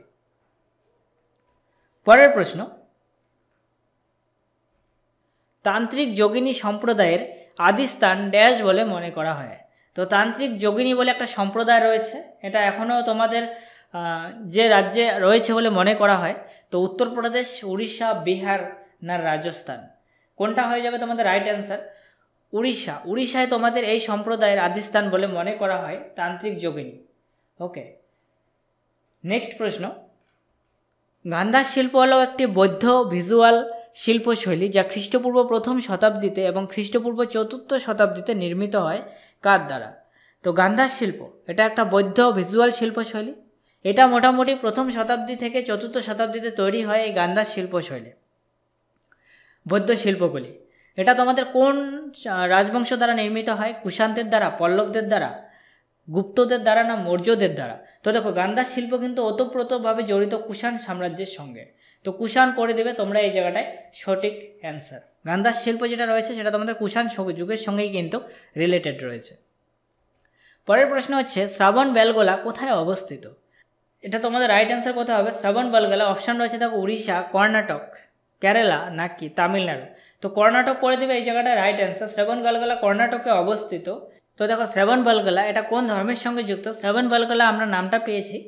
পরের প্রশ্ন তান্ত্রিক যোগিনী সম্প্রদায়ের আদিস্তান ড্যাশ বলে মনে করা হয় তো তান্ত্রিক যোগিনী বলে একটা সম্প্রদায় রয়েছে এটা এখনও তোমাদের যে রাজ্যে রয়েছে বলে মনে করা হয় তো উত্তরপ্রদেশ উড়িষ্যা বিহার না রাজস্থান কোনটা হয়ে যাবে তোমাদের রাইট অ্যান্সার উড়িষ্যা উড়িষ্যায় তোমাদের এই সম্প্রদায়ের আদিস্থান বলে মনে করা হয় তান্ত্রিক যোগিনী ওকে নেক্সট প্রশ্ন গান্ধার শিল্প হলো একটি বৌদ্ধ ভিজুয়াল শিল্পশৈলী যা খ্রিস্টপূর্ব প্রথম শতাব্দীতে এবং খ্রিস্টপূর্ব চতুর্থ শতাব্দীতে নির্মিত হয় কার দ্বারা তো গান্ধার শিল্প এটা একটা বৌদ্ধ ভিজুয়াল শিল্পশৈলী এটা মোটামুটি প্রথম শতাব্দী থেকে চতুর্থ শতাব্দীতে তৈরি হয় এই গান্ধার শিল্পশৈলী বৌদ্ধ শিল্পগুলি এটা তোমাদের কোন রাজবংশ দ্বারা নির্মিত হয় কুশান্তের দ্বারা পল্লবদের দ্বারা গুপ্তদের দ্বারা না মৌর্যদের দ্বারা তো দেখো গান্ধার শিল্প কিন্তু ওতপ্রোতভাবে জড়িত কুষাণ সাম্রাজ্যের সঙ্গে তো কুষাণ করে দেবে তোমরা এই জায়গাটায় সঠিক অ্যান্সার গান্ধার শিল্প যেটা রয়েছে সেটা তোমাদের কুষাণ যুগের সঙ্গেই কিন্তু রিলেটেড রয়েছে পরের প্রশ্ন হচ্ছে শ্রাবণ বেলগোলা কোথায় অবস্থিত এটা তোমাদের রাইট অ্যান্সার কোথায় হবে শ্রাবণ বেলগোলা অপশান রয়েছে দেখো উড়িষ্যা কর্ণাটক কেরালা নাকি তামিলনাড়ু তো কর্ণাটক করে দেবে এই জায়গাটা রাইট অ্যান্সার শ্রাবণ বেলগোলা কর্ণাটকে অবস্থিত তো দেখো শ্রাবণ বলগলা এটা কোন ধর্মের সঙ্গে যুক্ত শ্রাবণ বলগলা আমরা নামটা পেয়েছি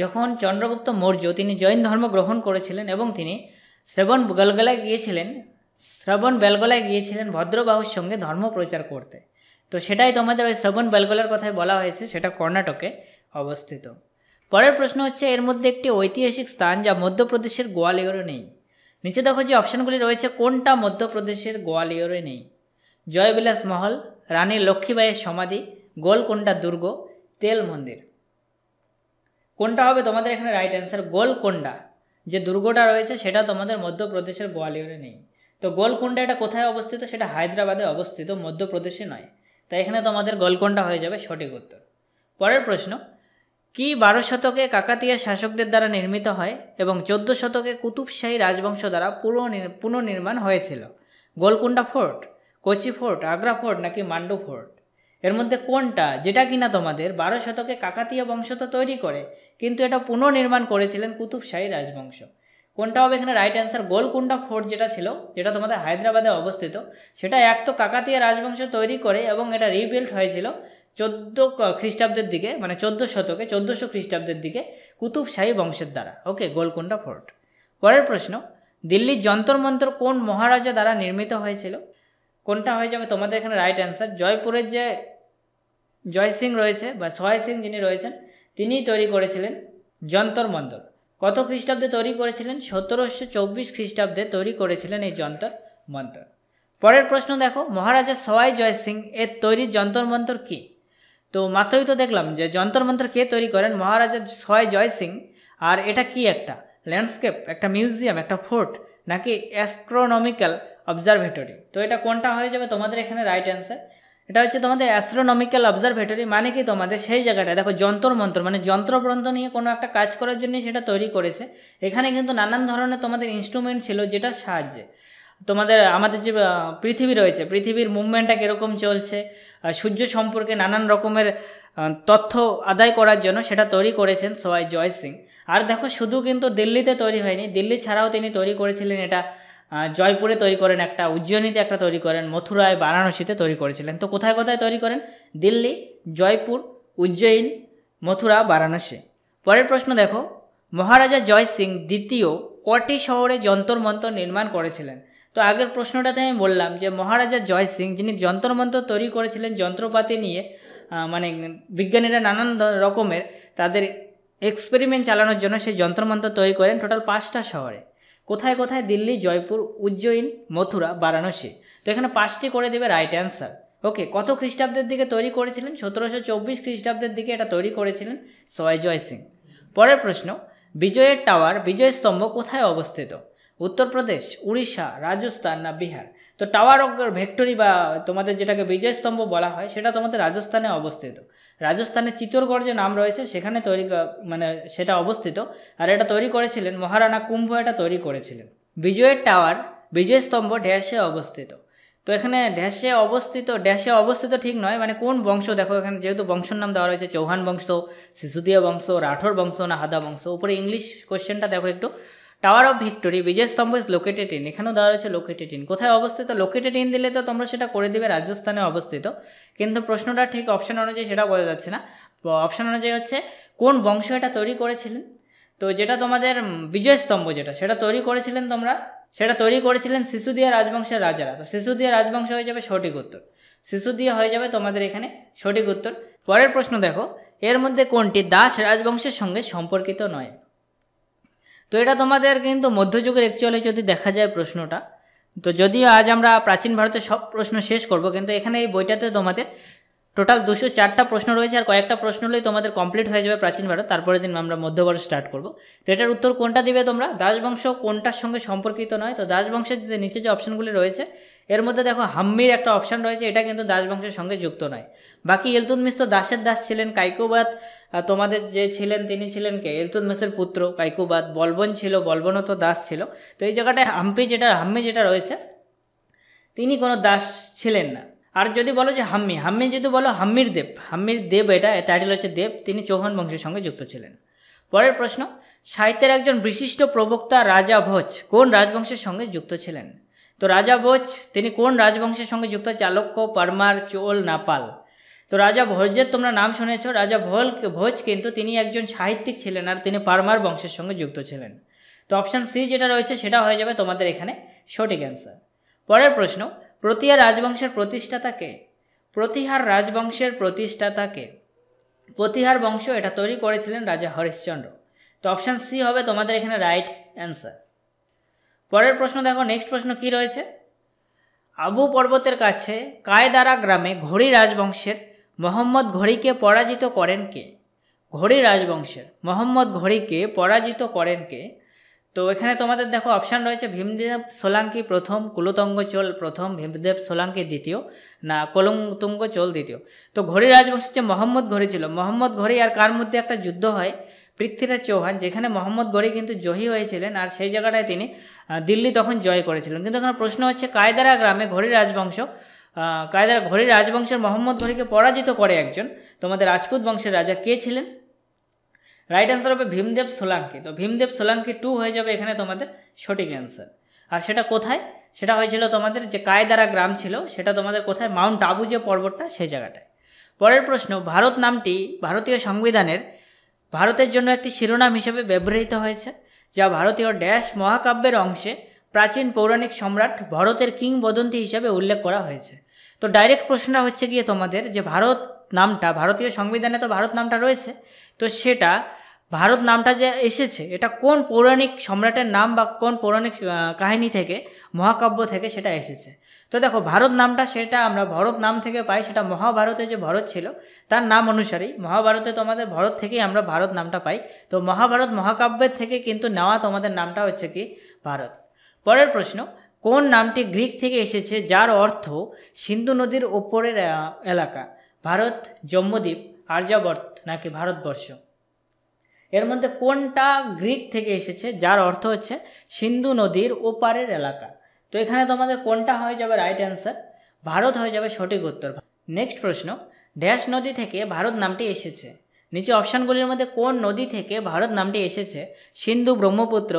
যখন চন্দ্রগুপ্ত মৌর্য তিনি জৈন ধর্ম গ্রহণ করেছিলেন এবং তিনি শ্রাবণ গলগলায় গিয়েছিলেন শ্রাবণ বেলগলায় গিয়েছিলেন ভদ্রবাহুর সঙ্গে ধর্ম প্রচার করতে তো সেটাই তোমাদের ওই শ্রাবণ বেলগলার কথায় বলা হয়েছে সেটা কর্ণাটকে অবস্থিত পরের প্রশ্ন হচ্ছে এর মধ্যে একটি ঐতিহাসিক স্থান যা মধ্যপ্রদেশের গোয়ালিয়রে নেই নিচে দেখো যে অপশানগুলি রয়েছে কোনটা মধ্যপ্রদেশের গোয়ালিয়রে নেই জয়বিলাস মহল রানী লক্ষ্মীবাইয়ের সমাধি গোলকোন্ডা দুর্গ তেল মন্দির কোনটা হবে তোমাদের এখানে রাইট অ্যান্সার গোলকোন্ডা যে দুর্গটা রয়েছে সেটা তোমাদের মধ্যপ্রদেশের গোয়ালিয়রে নেই তো গোলকোন্ডা এটা কোথায় অবস্থিত সেটা হায়দ্রাবাদে অবস্থিত মধ্যপ্রদেশে নয় তাই এখানে তোমাদের গোলকোন্ডা হয়ে যাবে সঠিক উত্তর পরের প্রশ্ন কি বারো শতকে কাকাতিয়া শাসকদের দ্বারা নির্মিত হয় এবং চোদ্দো শতকে কুতুবশাহী রাজবংশ দ্বারা পুরো পুনর্নির্মাণ হয়েছিল Golconda fort Kochi fort Agra fort নাকি মান্ডু ফোর্ট এর মধ্যে কোনটা যেটা কিনা তোমাদের বারো শতকে কাকাতীয় বংশ তো তৈরি করে কিন্তু এটা পুনর্নির্মাণ করেছিলেন কুতুবশাহী রাজবংশ কোনটা হবে এখানে রাইট অ্যান্সার গোলকুন্ডা ফোর্ট যেটা ছিল যেটা তোমাদের হায়দ্রাবাদে অবস্থিত সেটা এক তো কাকাতীয় রাজবংশ তৈরি করে এবং এটা রিবিল্ড হয়েছিল চোদ্দো খ্রিস্টাব্দের দিকে মানে চোদ্দো শতকে চোদ্দোশো খ্রিস্টাব্দের দিকে কুতুবশাহী বংশের দ্বারা ওকে গোলকুন্ডা ফোর্ট পরের প্রশ্ন দিল্লির যন্তর মন্তর কোন মহারাজা দ্বারা নির্মিত হয়েছিল কোনটা হয়ে যাবে তোমাদের এখানে রাইট অ্যান্সার জয়পুরের যে জয় সিং রয়েছে বা সহায় সিং যিনি রয়েছেন তিনিই তৈরি করেছিলেন যন্তর মন্তর কত খ্রিস্টাব্দে তৈরি করেছিলেন সতেরোশো চব্বিশ খ্রিস্টাব্দে তৈরি করেছিলেন এই যন্তর মন্তর পরের প্রশ্ন দেখো মহারাজা সওয়াই জয় সিং এর তৈরি যন্তর মন্তর কী তো মাত্রই তো দেখলাম যে যন্তর মন্তর কে তৈরি করেন মহারাজা সওয়াই জয় সিং আর এটা কি একটা ল্যান্ডস্কেপ একটা মিউজিয়াম একটা ফোর্ট নাকি অ্যাস্ট্রোনমিক্যাল অবজারভেটরি তো এটা কোনটা হয়ে যাবে তোমাদের এখানে রাইট অ্যান্সার এটা হচ্ছে তোমাদের অ্যাস্ট্রোনমিক্যাল অবজারভেটরি মানে কি তোমাদের সেই জায়গাটা দেখো যন্ত্র মন্ত্র মানে যন্ত্রপ্রন্ত নিয়ে কোনো একটা কাজ করার জন্য সেটা তৈরি করেছে এখানে কিন্তু নানান ধরনের তোমাদের ইনস্ট্রুমেন্ট ছিল যেটা সাহায্যে তোমাদের আমাদের যে পৃথিবী রয়েছে পৃথিবীর মুভমেন্টটা কীরকম চলছে সূর্য সম্পর্কে নানান রকমের তথ্য আদায় করার জন্য সেটা তৈরি করেছেন সোয়াই জয় সিং আর দেখো শুধু কিন্তু দিল্লিতে তৈরি হয়নি দিল্লি ছাড়াও তিনি তৈরি করেছিলেন এটা জয়পুরে তৈরি করেন একটা উজ্জয়নীতে একটা তৈরি করেন মথুরায় বারাণসীতে তৈরি করেছিলেন তো কোথায় কোথায় তৈরি করেন দিল্লি জয়পুর উজ্জয়িন মথুরা বারাণসী পরের প্রশ্ন দেখো মহারাজা জয় সিং দ্বিতীয় কটি শহরে যন্তর মন্তর নির্মাণ করেছিলেন তো আগের প্রশ্নটাতে আমি বললাম যে মহারাজা জয় সিং যিনি মন্ত্র তৈরি করেছিলেন যন্ত্রপাতি নিয়ে মানে বিজ্ঞানীরা নানান রকমের তাদের এক্সপেরিমেন্ট চালানোর জন্য সেই যন্ত্রমন্ত্র তৈরি করেন টোটাল পাঁচটা শহরে কোথায় কোথায় দিল্লি জয়পুর উজ্জয়িন মথুরা বারাণসী তো এখানে পাঁচটি করে দেবে রাইট অ্যান্সার ওকে কত খ্রিস্টাব্দের দিকে তৈরি করেছিলেন সতেরোশো চব্বিশ খ্রিস্টাব্দের দিকে এটা তৈরি করেছিলেন সয়জয় সিং পরের প্রশ্ন বিজয়ের টাওয়ার বিজয় স্তম্ভ কোথায় অবস্থিত উত্তরপ্রদেশ উড়িষ্যা রাজস্থান না বিহার তো টাওয়ার অফ ভেক্টরি বা তোমাদের যেটাকে বিজয় স্তম্ভ বলা হয় সেটা তোমাদের রাজস্থানে অবস্থিত রাজস্থানের চিতরগড় যে নাম রয়েছে সেখানে তৈরি মানে সেটা অবস্থিত আর এটা তৈরি করেছিলেন মহারানা কুম্ভ এটা তৈরি করেছিলেন বিজয়ের টাওয়ার বিজয় স্তম্ভ ড্যাশে অবস্থিত তো এখানে ড্যাশে অবস্থিত ড্যাশে অবস্থিত ঠিক নয় মানে কোন বংশ দেখো এখানে যেহেতু বংশের নাম দেওয়া রয়েছে চৌহান বংশ শিশুদিয়া বংশ রাঠোর বংশ না হাদা বংশ উপরে ইংলিশ কোশ্চেনটা দেখো একটু টাওয়ার অফ ভিক্টোরি বিজয় স্তম্ভ ইজ লোকেটেড ইন এখানেও দেওয়া রয়েছে লোকেটেড ইন কোথায় অবস্থিত লোকেটেড ইন দিলে তো তোমরা সেটা করে দেবে রাজস্থানে অবস্থিত কিন্তু প্রশ্নটা ঠিক অপশান অনুযায়ী সেটা বোঝা যাচ্ছে না অপশান অনুযায়ী হচ্ছে কোন বংশ এটা তৈরি করেছিলেন তো যেটা তোমাদের বিজয় স্তম্ভ যেটা সেটা তৈরি করেছিলেন তোমরা সেটা তৈরি করেছিলেন শিশুদিয়া রাজবংশের রাজারা তো শিশুদিয়া রাজবংশ হয়ে যাবে সঠিক উত্তর শিশুদিয়া হয়ে যাবে তোমাদের এখানে সঠিক উত্তর পরের প্রশ্ন দেখো এর মধ্যে কোনটি দাস রাজবংশের সঙ্গে সম্পর্কিত নয় তো এটা তোমাদের কিন্তু মধ্যযুগের অ্যাকচুয়ালি যদি দেখা যায় প্রশ্নটা তো যদিও আজ আমরা প্রাচীন ভারতের সব প্রশ্ন শেষ করব কিন্তু এখানে এই বইটাতে তোমাদের টোটাল দুশো চারটা প্রশ্ন রয়েছে আর কয়েকটা প্রশ্ন হলেই তোমাদের কমপ্লিট হয়ে যাবে প্রাচীন ভারত তারপরের দিন আমরা মধ্যভারত স্টার্ট করব তো এটার উত্তর কোনটা দিবে তোমরা দাসবংশ কোনটার সঙ্গে সম্পর্কিত নয় তো দাসবংশের নিচে যে অপশনগুলি রয়েছে এর মধ্যে দেখো হাম্মির একটা অপশান রয়েছে এটা কিন্তু দাসবংশের সঙ্গে যুক্ত নয় বাকি এলতুতমিস তো দাসের দাস ছিলেন কাইকুবাদ তোমাদের যে ছিলেন তিনি ছিলেন কে এলতুতমিসের পুত্র কাইকুবাদ বলবন ছিল বলবনও তো দাস ছিল তো এই জায়গাটায় হাম্পি যেটা হাম্মি যেটা রয়েছে তিনি কোনো দাস ছিলেন না আর যদি বলো যে হাম্মি হাম্মি যদি বলো হাম্মির দেব হাম্মির দেব এটা টাইটেল হচ্ছে দেব তিনি চৌহান বংশের সঙ্গে যুক্ত ছিলেন পরের প্রশ্ন সাহিত্যের একজন বিশিষ্ট প্রবক্তা রাজা ভোজ কোন রাজবংশের সঙ্গে যুক্ত ছিলেন তো রাজা ভোজ তিনি কোন রাজবংশের সঙ্গে যুক্ত চালক্য পারমার চোল নাপাল তো রাজা ভোজের তোমরা নাম শুনেছ রাজা ভোল ভোজ কিন্তু তিনি একজন সাহিত্যিক ছিলেন আর তিনি পারমার বংশের সঙ্গে যুক্ত ছিলেন তো অপশান সি যেটা রয়েছে সেটা হয়ে যাবে তোমাদের এখানে সঠিক অ্যান্সার পরের প্রশ্ন প্রতিহার রাজবংশের প্রতিষ্ঠা কে প্রতিহার রাজবংশের প্রতিষ্ঠা কে প্রতিহার বংশ এটা তৈরি করেছিলেন রাজা হরিশ্চন্দ্র তো অপশান সি হবে তোমাদের এখানে রাইট অ্যান্সার পরের প্রশ্ন দেখো নেক্সট প্রশ্ন কি রয়েছে আবু পর্বতের কাছে কায়দারা গ্রামে ঘড়ি রাজবংশের মোহাম্মদ ঘড়িকে পরাজিত করেন কে ঘড়ি রাজবংশের মোহাম্মদ ঘড়িকে পরাজিত করেন কে তো এখানে তোমাদের দেখো অপশান রয়েছে ভীমদেব সোলাঙ্কি প্রথম কুলতঙ্গ চোল প্রথম ভীমদেব সোলাঙ্কি দ্বিতীয় না কলংতুঙ্গ চোল দ্বিতীয় তো ঘড়ি রাজবংশের যে মোহাম্মদ ঘড়ি ছিল মোহাম্মদ ঘড়ি আর কার মধ্যে একটা যুদ্ধ হয় পৃথ্বীরাজ চৌহান যেখানে মোহাম্মদ গড়ি কিন্তু জহি হয়েছিলেন আর সেই জায়গাটায় তিনি দিল্লি তখন জয় করেছিলেন কিন্তু এখানে প্রশ্ন হচ্ছে কায়দারা গ্রামে ঘড়ি রাজবংশ কায়দারা ঘড়ি রাজবংশের মোহাম্মদ ঘড়িকে পরাজিত করে একজন তোমাদের রাজপুত বংশের রাজা কে ছিলেন রাইট অ্যান্সার হবে ভীমদেব সোলাঙ্কি তো ভীমদেব সোলাঙ্কি টু হয়ে যাবে এখানে তোমাদের সঠিক অ্যান্সার আর সেটা কোথায় সেটা হয়েছিল তোমাদের যে কায়দারা গ্রাম ছিল সেটা তোমাদের কোথায় মাউন্ট আবু যে পর্বতটা সেই জায়গাটায় পরের প্রশ্ন ভারত নামটি ভারতীয় সংবিধানের ভারতের জন্য একটি শিরোনাম হিসেবে ব্যবহৃত হয়েছে যা ভারতীয় ড্যাশ মহাকাব্যের অংশে প্রাচীন পৌরাণিক সম্রাট ভারতের কিংবদন্তি হিসাবে উল্লেখ করা হয়েছে তো ডাইরেক্ট প্রশ্নটা হচ্ছে গিয়ে তোমাদের যে ভারত নামটা ভারতীয় সংবিধানে তো ভারত নামটা রয়েছে তো সেটা ভারত নামটা যে এসেছে এটা কোন পৌরাণিক সম্রাটের নাম বা কোন পৌরাণিক কাহিনী থেকে মহাকাব্য থেকে সেটা এসেছে তো দেখো ভারত নামটা সেটা আমরা ভরত নাম থেকে পাই সেটা মহাভারতে যে ভরত ছিল তার নাম অনুসারেই মহাভারতে তোমাদের ভরত থেকেই আমরা ভারত নামটা পাই তো মহাভারত মহাকাব্যের থেকে কিন্তু নেওয়া তোমাদের নামটা হচ্ছে কি ভারত পরের প্রশ্ন কোন নামটি গ্রিক থেকে এসেছে যার অর্থ সিন্ধু নদীর ওপরের এলাকা ভারত জম্মদ্বীপ আর্যাবর্ত নাকি ভারতবর্ষ এর মধ্যে কোনটা গ্রিক থেকে এসেছে যার অর্থ হচ্ছে সিন্ধু নদীর ওপারের এলাকা তো এখানে তোমাদের কোনটা হয়ে যাবে রাইট অ্যান্সার ভারত হয়ে যাবে সঠিক উত্তর নেক্সট প্রশ্ন ড্যাশ নদী থেকে ভারত নামটি এসেছে নিচে অপশানগুলির মধ্যে কোন নদী থেকে ভারত নামটি এসেছে সিন্ধু ব্রহ্মপুত্র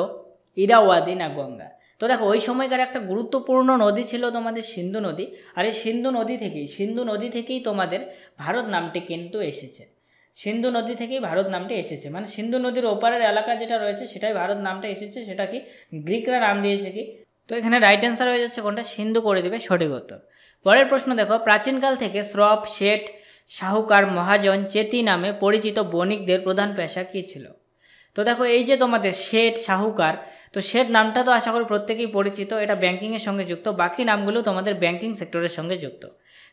ইরাওয়াদি না গঙ্গা তো দেখো ওই সময়কার একটা গুরুত্বপূর্ণ নদী ছিল তোমাদের সিন্ধু নদী আর এই সিন্ধু নদী থেকেই সিন্ধু নদী থেকেই তোমাদের ভারত নামটি কিন্তু এসেছে সিন্ধু নদী থেকেই ভারত নামটি এসেছে মানে সিন্ধু নদীর ওপারের এলাকা যেটা রয়েছে সেটাই ভারত নামটা এসেছে সেটা কি গ্রিকরা নাম দিয়েছে কি তো এখানে রাইট অ্যান্সার হয়ে যাচ্ছে কোনটা সিন্ধু করে দেবে সঠিক উত্তর পরের প্রশ্ন দেখো প্রাচীনকাল থেকে শ্রফ শেঠ শাহুকার মহাজন চেতি নামে পরিচিত বণিকদের প্রধান পেশা কী ছিল তো দেখো এই যে তোমাদের শেঠ শাহুকার তো শেঠ নামটা তো আশা করি প্রত্যেকেই পরিচিত এটা ব্যাঙ্কিংয়ের সঙ্গে যুক্ত বাকি নামগুলো তোমাদের ব্যাঙ্কিং সেক্টরের সঙ্গে যুক্ত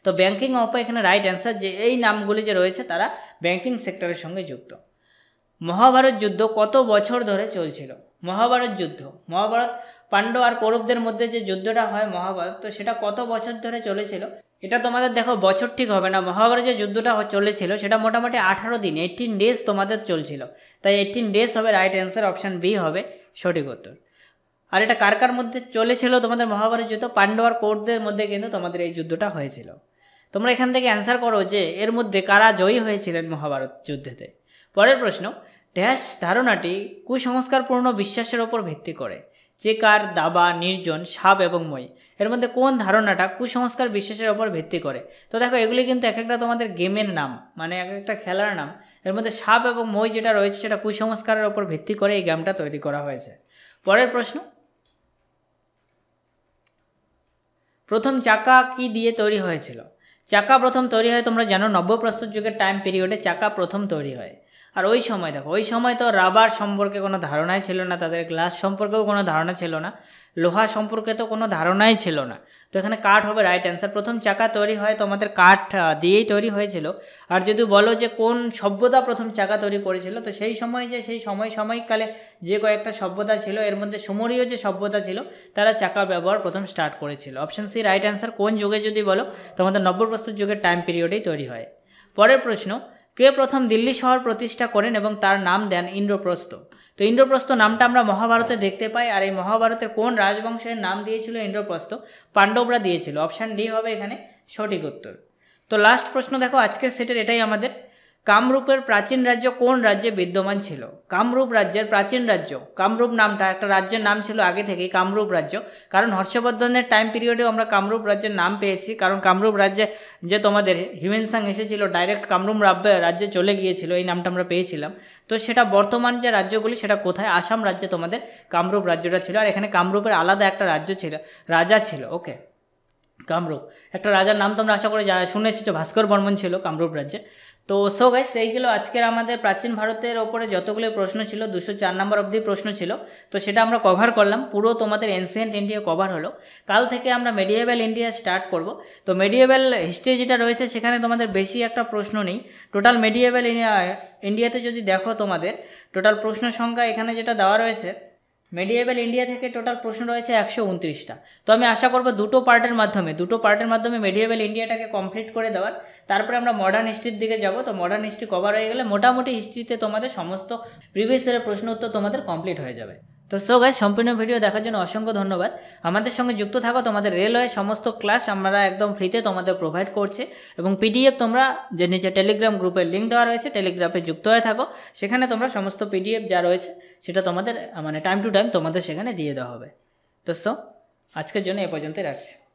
তো ব্যাঙ্কিং অপা এখানে রাইট অ্যান্সার যে এই নামগুলি যে রয়েছে তারা ব্যাঙ্কিং সেক্টরের সঙ্গে যুক্ত মহাভারত যুদ্ধ কত বছর ধরে চলছিল মহাভারত যুদ্ধ মহাভারত পাণ্ডব আর কৌরবদের মধ্যে যে যুদ্ধটা হয় মহাভারত তো সেটা কত বছর ধরে চলেছিল এটা তোমাদের দেখো বছর ঠিক হবে না মহাভারত যে যুদ্ধটা চলেছিল সেটা মোটামুটি আঠারো দিন এইটিন ডেজ তোমাদের চলছিল তাই এইটিন ডেজ হবে রাইট অ্যান্সার অপশান বি হবে সঠিক উত্তর আর এটা কার কার মধ্যে চলেছিল তোমাদের মহাভারত যুদ্ধ পাণ্ডব আর কৌরদের মধ্যে কিন্তু তোমাদের এই যুদ্ধটা হয়েছিল তোমরা এখান থেকে অ্যান্সার করো যে এর মধ্যে কারা জয়ী হয়েছিলেন মহাভারত যুদ্ধেতে পরের প্রশ্ন ড্যাশ ধারণাটি কুসংস্কারপূর্ণ বিশ্বাসের ওপর ভিত্তি করে চেকার দাবা নির্জন সাপ এবং মই এর মধ্যে কোন ধারণাটা কুসংস্কার বিশ্বাসের ওপর ভিত্তি করে তো দেখো এগুলি কিন্তু এক একটা তোমাদের গেমের নাম মানে এক একটা খেলার নাম এর মধ্যে সাপ এবং মই যেটা রয়েছে সেটা কুসংস্কারের ওপর ভিত্তি করে এই গেমটা তৈরি করা হয়েছে পরের প্রশ্ন প্রথম চাকা কি দিয়ে তৈরি হয়েছিল চাকা প্রথম তৈরি হয় তোমরা জানো নব্যপ্রস্তর যুগের টাইম পিরিয়ডে চাকা প্রথম তৈরি হয় আর ওই সময় দেখো ওই সময় তো রাবার সম্পর্কে কোনো ধারণাই ছিল না তাদের গ্লাস সম্পর্কেও কোনো ধারণা ছিল না লোহা সম্পর্কে তো কোনো ধারণাই ছিল না তো এখানে কাঠ হবে রাইট অ্যান্সার প্রথম চাকা তৈরি হয় তো আমাদের কাঠ দিয়েই তৈরি হয়েছিল আর যদি বলো যে কোন সভ্যতা প্রথম চাকা তৈরি করেছিল তো সেই সময় যে সেই সময় সময়কালে যে কয়েকটা সভ্যতা ছিল এর মধ্যে সুমরীয় যে সভ্যতা ছিল তারা চাকা ব্যবহার প্রথম স্টার্ট করেছিল অপশান সি রাইট অ্যান্সার কোন যুগে যদি বলো তোমাদের নব্বই প্রস্তুত যুগের টাইম পিরিয়ডেই তৈরি হয় পরের প্রশ্ন কে প্রথম দিল্লি শহর প্রতিষ্ঠা করেন এবং তার নাম দেন ইন্দ্রপ্রস্থ তো ইন্দ্রপ্রস্থ নামটা আমরা মহাভারতে দেখতে পাই আর এই মহাভারতের কোন রাজবংশের নাম দিয়েছিল ইন্দ্রপ্রস্থ পাণ্ডবরা দিয়েছিল অপশান ডি হবে এখানে সঠিক উত্তর তো লাস্ট প্রশ্ন দেখো আজকের সেটের এটাই আমাদের কামরূপের প্রাচীন রাজ্য কোন রাজ্যে বিদ্যমান ছিল কামরূপ রাজ্যের প্রাচীন রাজ্য কামরূপ নামটা একটা রাজ্যের নাম ছিল আগে থেকেই কামরূপ রাজ্য কারণ হর্ষবর্ধনের টাইম পিরিয়ডেও আমরা কামরূপ রাজ্যের নাম পেয়েছি কারণ কামরূপ রাজ্যে যে তোমাদের হিমেনসাং এসেছিল ডাইরেক্ট কামরূপ রাজ্যে চলে গিয়েছিল এই নামটা আমরা পেয়েছিলাম তো সেটা বর্তমান যে রাজ্যগুলি সেটা কোথায় আসাম রাজ্যে তোমাদের কামরূপ রাজ্যটা ছিল আর এখানে কামরূপের আলাদা একটা রাজ্য ছিল রাজা ছিল ওকে কামরূপ একটা রাজার নাম তোমরা আশা করে যা শুনেছি যে ভাস্কর বর্মন ছিল কামরূপ রাজ্যে তো সো গাইস সেইগুলো আজকের আমাদের প্রাচীন ভারতের ওপরে যতগুলো প্রশ্ন ছিল দুশো চার নম্বর অবধি প্রশ্ন ছিল তো সেটা আমরা কভার করলাম পুরো তোমাদের এনসিয়েন্ট ইন্ডিয়া কভার হলো কাল থেকে আমরা মেডিয়েবেল ইন্ডিয়া স্টার্ট করব তো মেডিয়েবেল হিস্ট্রি যেটা রয়েছে সেখানে তোমাদের বেশি একটা প্রশ্ন নেই টোটাল মেডিয়েবেল ইন্ডিয়াতে যদি দেখো তোমাদের টোটাল প্রশ্ন সংখ্যা এখানে যেটা দেওয়া রয়েছে মেডিয়েবেল ইন্ডিয়া থেকে টোটাল প্রশ্ন রয়েছে একশো উনত্রিশটা তো আমি আশা করবো দুটো পার্টের মাধ্যমে দুটো পার্টের মাধ্যমে মেডিয়েবেল ইন্ডিয়াটাকে কমপ্লিট করে দেওয়ার তারপরে আমরা মডার্ন হিস্ট্রির দিকে যাব তো মডার্ন হিস্ট্রি কভার হয়ে গেলে মোটামুটি হিস্ট্রিতে তোমাদের সমস্ত প্রিভিয়াস ইয়ারের প্রশ্ন উত্তর তোমাদের কমপ্লিট হয়ে যাবে তো সো গাইজ সম্পূর্ণ ভিডিও দেখার জন্য অসংখ্য ধন্যবাদ আমাদের সঙ্গে যুক্ত থাকো তোমাদের রেলওয়ে সমস্ত ক্লাস আমরা একদম ফ্রিতে তোমাদের প্রোভাইড করছে এবং পিডিএফ তোমরা যে নিচে টেলিগ্রাম গ্রুপের লিঙ্ক দেওয়া রয়েছে টেলিগ্রামে যুক্ত হয়ে থাকো সেখানে তোমরা সমস্ত পিডিএফ যা রয়েছে সেটা তোমাদের মানে টাইম টু টাইম তোমাদের সেখানে দিয়ে দেওয়া হবে তো সো আজকের জন্য এ পর্যন্তই রাখছি